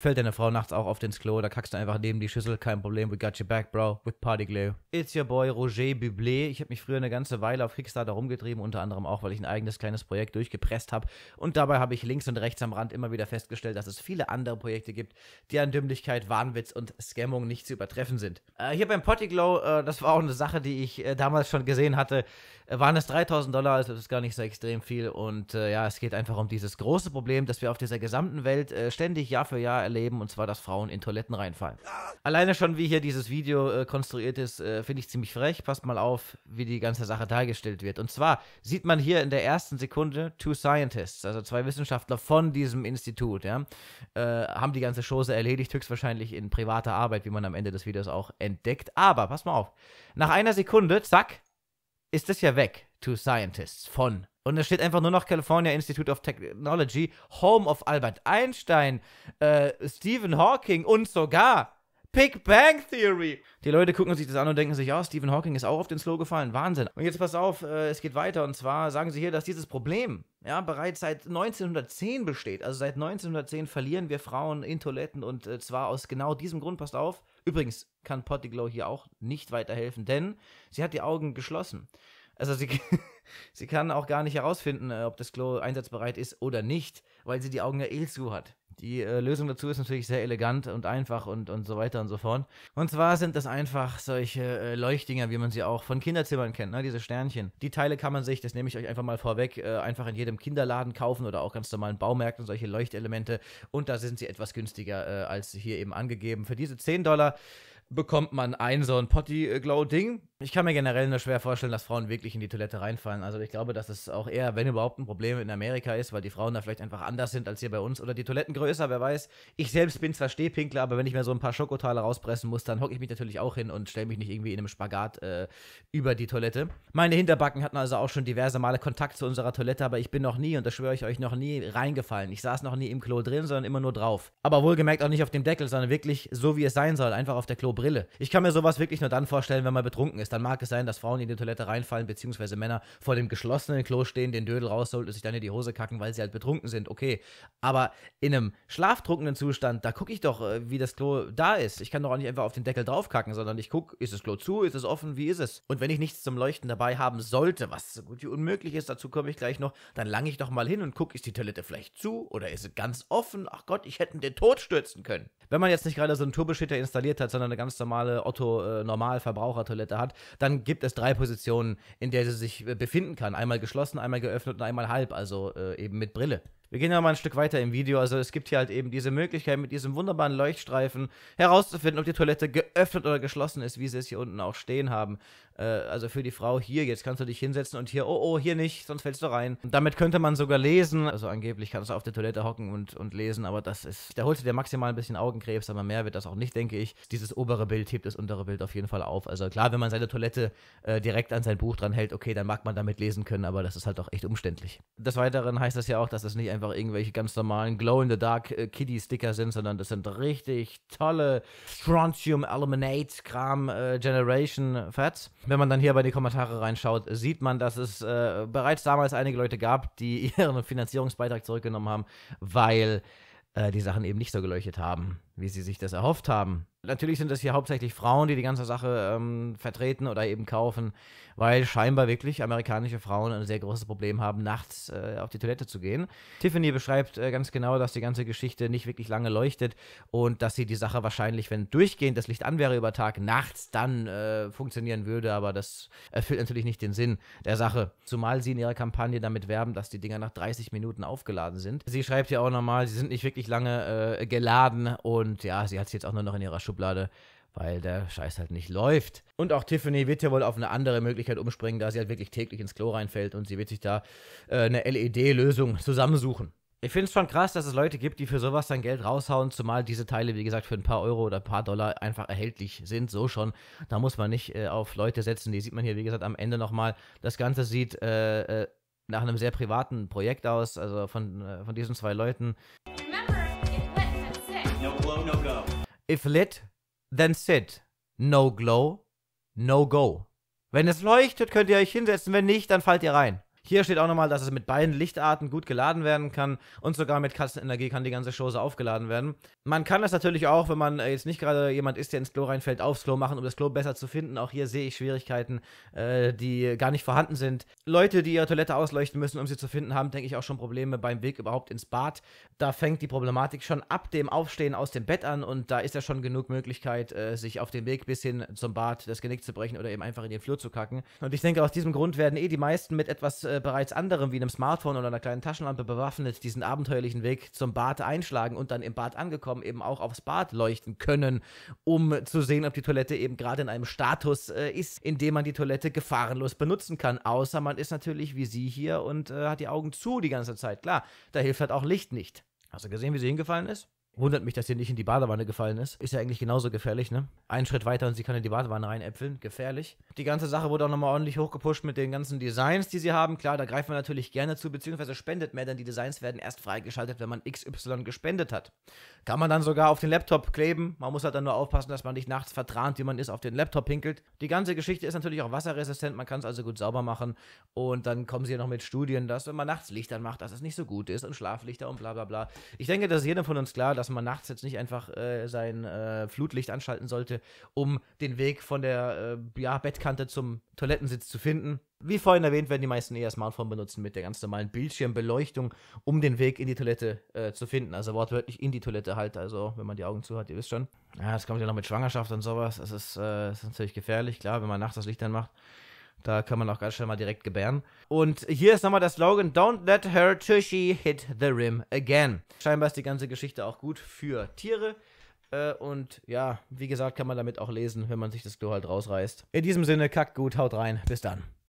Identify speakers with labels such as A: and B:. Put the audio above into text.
A: Fällt deine Frau nachts auch auf ins Klo, da kackst du einfach neben die Schüssel, kein Problem, we got your back, bro, with Party Glue. It's your boy Roger Bublé. Ich habe mich früher eine ganze Weile auf Kickstarter rumgetrieben, unter anderem auch, weil ich ein eigenes kleines Projekt durchgepresst habe. Und dabei habe ich links und rechts am Rand immer wieder festgestellt, dass es viele andere Projekte gibt, die an Dümmlichkeit, Wahnwitz und Scammung nicht zu übertreffen sind. Äh, hier beim Potty Glow, äh, das war auch eine Sache, die ich äh, damals schon gesehen hatte, äh, waren es 3000 Dollar, also das ist gar nicht so extrem viel. Und äh, ja, es geht einfach um dieses große Problem, dass wir auf dieser gesamten Welt äh, ständig Jahr für Jahr erleben, und zwar, dass Frauen in Toiletten reinfallen. Alleine schon, wie hier dieses Video äh, konstruiert ist, äh, finde ich ziemlich frech. Passt mal auf, wie die ganze Sache dargestellt wird. Und zwar sieht man hier in der ersten Sekunde Two Scientists, also zwei Wissenschaftler von diesem Institut, ja, äh, haben die ganze Chose erledigt, höchstwahrscheinlich in privater Arbeit, wie man am Ende des Videos auch entdeckt. Aber, pass mal auf, nach einer Sekunde, zack, ist es ja weg. Two Scientists von und es steht einfach nur noch California Institute of Technology, Home of Albert Einstein, äh, Stephen Hawking und sogar Big Bang Theory. Die Leute gucken sich das an und denken sich, ja, Stephen Hawking ist auch auf den Slow gefallen. Wahnsinn. Und jetzt pass auf, äh, es geht weiter. Und zwar sagen sie hier, dass dieses Problem ja, bereits seit 1910 besteht. Also seit 1910 verlieren wir Frauen in Toiletten und äh, zwar aus genau diesem Grund, passt auf. Übrigens kann Potty hier auch nicht weiterhelfen, denn sie hat die Augen geschlossen. Also sie, sie kann auch gar nicht herausfinden, äh, ob das Klo einsatzbereit ist oder nicht, weil sie die Augen ja eh zu hat. Die äh, Lösung dazu ist natürlich sehr elegant und einfach und, und so weiter und so fort. Und zwar sind das einfach solche äh, Leuchtdinger, wie man sie auch von Kinderzimmern kennt, ne? diese Sternchen. Die Teile kann man sich, das nehme ich euch einfach mal vorweg, äh, einfach in jedem Kinderladen kaufen oder auch ganz normalen Baumärkten solche Leuchtelemente. Und da sind sie etwas günstiger äh, als hier eben angegeben. Für diese 10 Dollar bekommt man ein so ein Potty-Glow-Ding. Ich kann mir generell nur schwer vorstellen, dass Frauen wirklich in die Toilette reinfallen. Also ich glaube, dass es auch eher, wenn überhaupt, ein Problem in Amerika ist, weil die Frauen da vielleicht einfach anders sind als hier bei uns oder die Toiletten größer, wer weiß. Ich selbst bin zwar Stehpinkler, aber wenn ich mir so ein paar Schokotale rauspressen muss, dann hocke ich mich natürlich auch hin und stelle mich nicht irgendwie in einem Spagat äh, über die Toilette. Meine Hinterbacken hatten also auch schon diverse Male Kontakt zu unserer Toilette, aber ich bin noch nie, und das schwöre ich euch, noch nie reingefallen. Ich saß noch nie im Klo drin, sondern immer nur drauf. Aber wohlgemerkt auch nicht auf dem Deckel, sondern wirklich so, wie es sein soll, einfach auf der Klo Brille. Ich kann mir sowas wirklich nur dann vorstellen, wenn man betrunken ist. Dann mag es sein, dass Frauen in die Toilette reinfallen, beziehungsweise Männer vor dem geschlossenen Klo stehen, den Dödel rausholen und sich dann in die Hose kacken, weil sie halt betrunken sind. Okay. Aber in einem schlaftrunkenen Zustand, da gucke ich doch, äh, wie das Klo da ist. Ich kann doch auch nicht einfach auf den Deckel draufkacken, sondern ich gucke, ist das Klo zu, ist es offen, wie ist es? Und wenn ich nichts zum Leuchten dabei haben sollte, was so gut wie unmöglich ist, dazu komme ich gleich noch, dann lange ich doch mal hin und gucke, ist die Toilette vielleicht zu oder ist sie ganz offen? Ach Gott, ich hätte den Tod stürzen können. Wenn man jetzt nicht gerade so einen Turbeschitter installiert hat, sondern eine ganz ganz normale Otto-Normalverbrauchertoilette äh, hat, dann gibt es drei Positionen, in der sie sich äh, befinden kann. Einmal geschlossen, einmal geöffnet und einmal halb, also äh, eben mit Brille. Wir gehen ja mal ein Stück weiter im Video. Also es gibt hier halt eben diese Möglichkeit, mit diesem wunderbaren Leuchtstreifen herauszufinden, ob die Toilette geöffnet oder geschlossen ist, wie sie es hier unten auch stehen haben. Äh, also für die Frau hier, jetzt kannst du dich hinsetzen und hier, oh, oh, hier nicht, sonst fällst du rein. Und damit könnte man sogar lesen. Also angeblich kannst du auf der Toilette hocken und, und lesen, aber das ist, da holst du dir maximal ein bisschen Augenkrebs, aber mehr wird das auch nicht, denke ich. Dieses obere Bild hebt das untere Bild auf jeden Fall auf. Also klar, wenn man seine Toilette äh, direkt an sein Buch dran hält, okay, dann mag man damit lesen können, aber das ist halt auch echt umständlich. Des Weiteren heißt das ja auch, dass es nicht ein einfach irgendwelche ganz normalen Glow-in-the-Dark-Kitty-Sticker äh, sind, sondern das sind richtig tolle Strontium Aluminate Kram äh, Generation Fats. Wenn man dann hier bei die Kommentare reinschaut, sieht man, dass es äh, bereits damals einige Leute gab, die ihren Finanzierungsbeitrag zurückgenommen haben, weil äh, die Sachen eben nicht so geleuchtet haben wie sie sich das erhofft haben. Natürlich sind das hier hauptsächlich Frauen, die die ganze Sache ähm, vertreten oder eben kaufen, weil scheinbar wirklich amerikanische Frauen ein sehr großes Problem haben, nachts äh, auf die Toilette zu gehen. Tiffany beschreibt äh, ganz genau, dass die ganze Geschichte nicht wirklich lange leuchtet und dass sie die Sache wahrscheinlich, wenn durchgehend das Licht an wäre über Tag, nachts dann äh, funktionieren würde, aber das erfüllt natürlich nicht den Sinn der Sache. Zumal sie in ihrer Kampagne damit werben, dass die Dinger nach 30 Minuten aufgeladen sind. Sie schreibt ja auch nochmal, sie sind nicht wirklich lange äh, geladen und und ja, sie hat es jetzt auch nur noch in ihrer Schublade, weil der Scheiß halt nicht läuft. Und auch Tiffany wird ja wohl auf eine andere Möglichkeit umspringen, da sie halt wirklich täglich ins Klo reinfällt und sie wird sich da äh, eine LED-Lösung zusammensuchen. Ich finde es schon krass, dass es Leute gibt, die für sowas dann Geld raushauen, zumal diese Teile, wie gesagt, für ein paar Euro oder ein paar Dollar einfach erhältlich sind, so schon. Da muss man nicht äh, auf Leute setzen, die sieht man hier, wie gesagt, am Ende nochmal. Das Ganze sieht äh, äh, nach einem sehr privaten Projekt aus, also von, äh, von diesen zwei Leuten. If lit, then sit. No glow, no go. Wenn es leuchtet, könnt ihr euch hinsetzen, wenn nicht, dann fallt ihr rein. Hier steht auch nochmal, dass es mit beiden Lichtarten gut geladen werden kann und sogar mit Katzenenergie kann die ganze Chose aufgeladen werden. Man kann das natürlich auch, wenn man äh, jetzt nicht gerade jemand ist, der ins Klo reinfällt, aufs Klo machen, um das Klo besser zu finden. Auch hier sehe ich Schwierigkeiten, äh, die gar nicht vorhanden sind. Leute, die ihre Toilette ausleuchten müssen, um sie zu finden, haben, denke ich, auch schon Probleme beim Weg überhaupt ins Bad. Da fängt die Problematik schon ab dem Aufstehen aus dem Bett an und da ist ja schon genug Möglichkeit, äh, sich auf dem Weg bis hin zum Bad das Genick zu brechen oder eben einfach in den Flur zu kacken. Und ich denke, aus diesem Grund werden eh die meisten mit etwas äh, äh, bereits anderem wie einem Smartphone oder einer kleinen Taschenlampe bewaffnet diesen abenteuerlichen Weg zum Bad einschlagen und dann im Bad angekommen eben auch aufs Bad leuchten können, um zu sehen, ob die Toilette eben gerade in einem Status äh, ist, in dem man die Toilette gefahrenlos benutzen kann. Außer man ist natürlich wie sie hier und äh, hat die Augen zu die ganze Zeit. Klar, da hilft halt auch Licht nicht. Hast du gesehen, wie sie hingefallen ist? Wundert mich, dass sie nicht in die Badewanne gefallen ist. Ist ja eigentlich genauso gefährlich, ne? Einen Schritt weiter und sie kann in die Badewanne reinäpfeln. Gefährlich. Die ganze Sache wurde auch nochmal ordentlich hochgepusht mit den ganzen Designs, die sie haben. Klar, da greifen wir natürlich gerne zu, beziehungsweise spendet mehr, denn die Designs werden erst freigeschaltet, wenn man XY gespendet hat. Kann man dann sogar auf den Laptop kleben. Man muss halt dann nur aufpassen, dass man nicht nachts vertrahnt, wie man ist, auf den Laptop pinkelt. Die ganze Geschichte ist natürlich auch wasserresistent. Man kann es also gut sauber machen. Und dann kommen sie ja noch mit Studien, dass wenn man nachts Lichtern macht, dass es nicht so gut ist und Schlaflichter und bla bla bla. Ich denke, das ist jedem von uns klar, dass dass man nachts jetzt nicht einfach äh, sein äh, Flutlicht anschalten sollte, um den Weg von der äh, ja, Bettkante zum Toilettensitz zu finden. Wie vorhin erwähnt, werden die meisten eher Smartphone benutzen mit der ganz normalen Bildschirmbeleuchtung, um den Weg in die Toilette äh, zu finden. Also wortwörtlich in die Toilette halt, also wenn man die Augen zu hat, ihr wisst schon. Ja, das kommt ja noch mit Schwangerschaft und sowas. Das ist, äh, das ist natürlich gefährlich, klar, wenn man nachts das Licht dann macht. Da kann man auch ganz schnell mal direkt gebären. Und hier ist nochmal das Slogan: Don't let her tushy hit the rim again. Scheinbar ist die ganze Geschichte auch gut für Tiere. Äh, und ja, wie gesagt, kann man damit auch lesen, wenn man sich das Klo halt rausreißt. In diesem Sinne, kackt gut, haut rein. Bis dann.